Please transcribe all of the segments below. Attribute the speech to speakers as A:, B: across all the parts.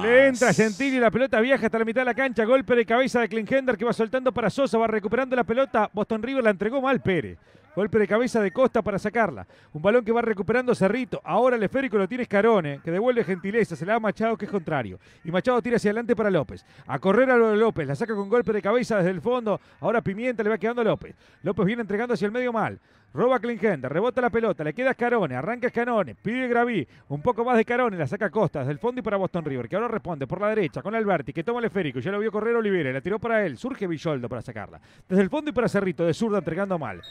A: Le entra Gentili, la pelota viaja hasta la mitad de la cancha. Golpe de cabeza de Klingender que va soltando para Sosa, va recuperando la pelota. Boston River la entregó mal Pérez. Golpe de cabeza de Costa para sacarla. Un balón que va recuperando Cerrito. Ahora el esférico lo tiene Escarone, que devuelve gentileza. Se la da Machado, que es contrario. Y Machado tira hacia adelante para López. A correr a López. La saca con golpe de cabeza desde el fondo. Ahora Pimienta le va quedando a López. López viene entregando hacia el medio mal. Roba Klingender, rebota la pelota, le queda Escarone, arranca Escarone, pide Graví, un poco más de Carone, la saca Costa desde el fondo y para Boston River, que ahora responde por la derecha con Alberti, que toma el esférico, ya lo vio correr Olivera, la tiró para él, surge Villoldo para sacarla. Desde el fondo y para Cerrito, de zurda entregando mal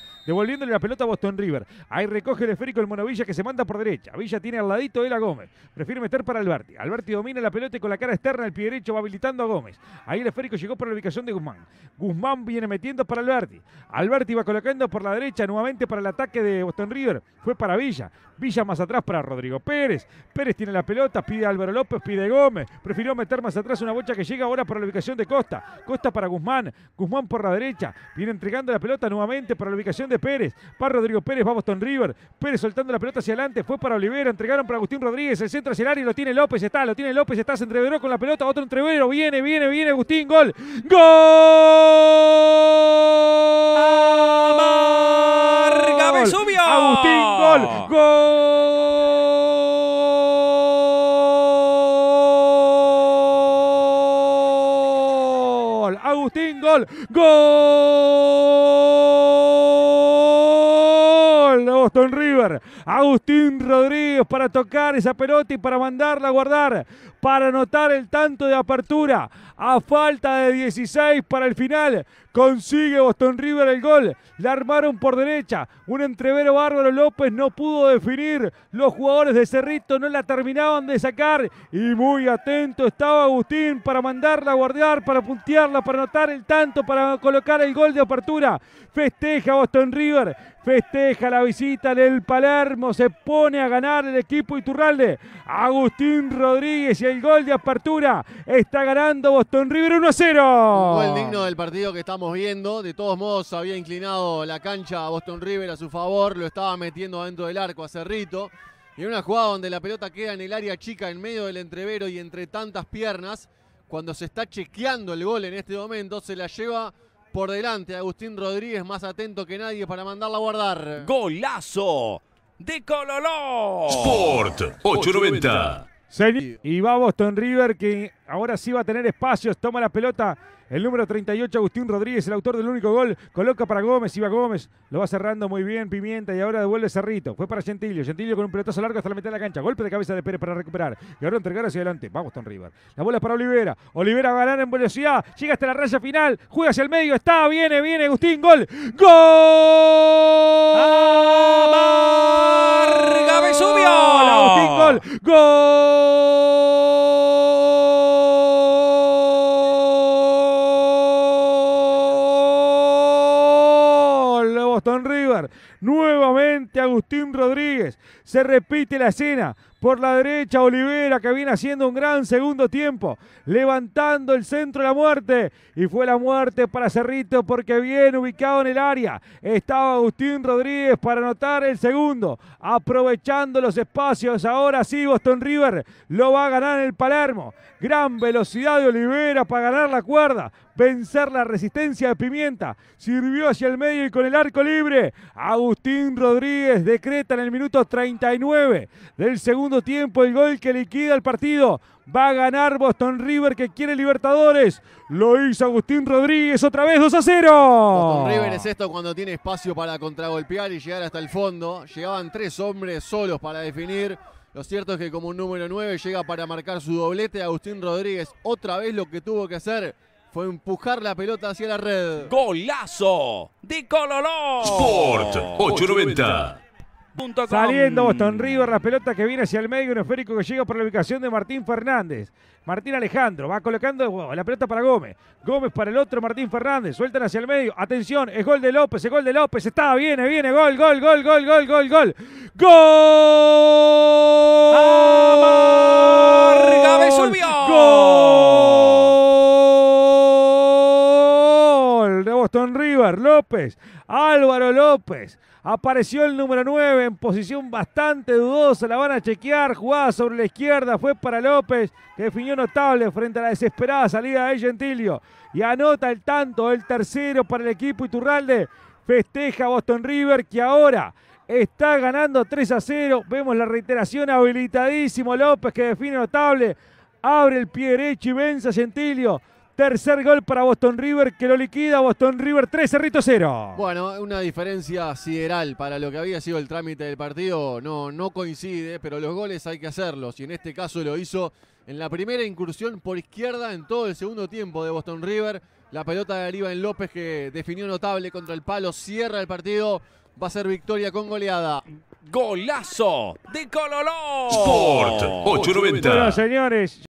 A: la pelota a Boston River. Ahí recoge el esférico el Monovilla que se manda por derecha. Villa tiene al ladito de la Gómez. Prefiere meter para Alberti. Alberti domina la pelota y con la cara externa el pie derecho va habilitando a Gómez. Ahí el esférico llegó para la ubicación de Guzmán. Guzmán viene metiendo para Alberti. Alberti va colocando por la derecha nuevamente para el ataque de Boston River. Fue para Villa. Villa más atrás para Rodrigo Pérez. Pérez tiene la pelota, pide a Álvaro López, pide Gómez. Prefirió meter más atrás una bocha que llega ahora para la ubicación de Costa. Costa para Guzmán. Guzmán por la derecha. Viene entregando la pelota nuevamente para la ubicación de Pérez. Para Rodrigo Pérez, va Boston River. Pérez soltando la pelota hacia adelante. Fue para Olivera. Entregaron para Agustín Rodríguez. El centro hacia el área. Lo tiene López. Está, lo tiene López. Está, se entreveró con la pelota. Otro entrevero. Viene, viene, viene. Agustín, gol. ¡Gol! Agustín, gol. ¡Gol! Agustín, gol. ¡Gol! Boston River. Agustín Rodríguez para tocar esa pelota y para mandarla a guardar, para anotar el tanto de apertura. A falta de 16 para el final, consigue Boston River el gol. La armaron por derecha. Un entrevero bárbaro López no pudo definir. Los jugadores de Cerrito no la terminaban de sacar. Y muy atento estaba Agustín para mandarla a guardar, para puntearla, para anotar el tanto, para colocar el gol de apertura. Festeja Boston River. Festeja la visita del Palermo. Se pone a ganar el equipo Iturralde. Agustín Rodríguez y el gol de apertura. Está ganando Boston Boston River 1 a 0. Un el digno
B: del partido que estamos viendo. De todos modos, había inclinado la cancha a Boston River a su favor. Lo estaba metiendo dentro del arco a Cerrito. Y en una jugada donde la pelota queda en el área chica, en medio del entrevero y entre tantas piernas. Cuando se está chequeando el gol en este momento, se la lleva por delante Agustín Rodríguez, más atento que nadie para mandarla a guardar. ¡Golazo! de Cololó. Sport
A: 890. Y va Boston River que ahora sí va a tener espacios. Toma la pelota. El número 38, Agustín Rodríguez, el autor del único gol. Coloca para Gómez. Iba Gómez. Lo va cerrando muy bien. Pimienta. Y ahora devuelve Cerrito. Fue para Gentilio. Gentilio con un pelotazo largo hasta la mitad de la cancha. Golpe de cabeza de Pérez para recuperar. Y ahora entregar hacia adelante. Va Boston River. La bola es para Olivera. Olivera va en velocidad. Llega hasta la raya final. Juega hacia el medio. Está. Viene, viene. Agustín. Gol. ¡Gol! gol, Boston River. Nuevamente Agustín Rodríguez. Se repite la escena. Por la derecha, Olivera, que viene haciendo un gran segundo tiempo, levantando el centro de la muerte. Y fue la muerte para Cerrito, porque bien ubicado en el área estaba Agustín Rodríguez para anotar el segundo, aprovechando los espacios. Ahora sí, Boston River lo va a ganar en el Palermo. Gran velocidad de Olivera para ganar la cuerda vencer la resistencia de Pimienta. Sirvió hacia el medio y con el arco libre. Agustín Rodríguez decreta en el minuto 39 del segundo tiempo el gol que liquida el partido. Va a ganar Boston River que quiere Libertadores. Lo hizo Agustín Rodríguez otra vez 2 a 0. Boston River es
B: esto cuando tiene espacio para contragolpear y llegar hasta el fondo. Llegaban tres hombres solos para definir. Lo cierto es que como un número 9 llega para marcar su doblete Agustín Rodríguez. Otra vez lo que tuvo que hacer fue empujar la pelota hacia la red. Golazo
A: de Cololó. Sport 890.
B: Saliendo Boston
A: River, la pelota que viene hacia el medio, un esférico que llega por la ubicación de Martín Fernández. Martín Alejandro va colocando oh, la pelota para Gómez. Gómez para el otro, Martín Fernández. Sueltan hacia el medio. Atención, es gol de López, es gol de López. Está, viene, viene. gol, gol, gol, gol, gol, gol. ¡Gol! ¡Gol! Boston River, López, Álvaro López. Apareció el número 9 en posición bastante dudosa, la van a chequear, jugada sobre la izquierda, fue para López, que definió notable frente a la desesperada salida de Gentilio. Y anota el tanto, el tercero para el equipo Iturralde. Festeja Boston River que ahora está ganando 3 a 0. Vemos la reiteración, habilitadísimo López que define notable. Abre el pie derecho y vence a Gentilio. Tercer gol para Boston River que lo liquida. Boston River 3, Cerrito 0.
B: Bueno, una diferencia sideral para lo que había sido el trámite del partido. No, no coincide, pero los goles hay que hacerlos. Y en este caso lo hizo en la primera incursión por izquierda en todo el segundo tiempo de Boston River. La pelota de en López que definió notable contra el palo. Cierra el partido. Va a ser victoria con goleada. Golazo de Cololó. Sport 890.
A: señores.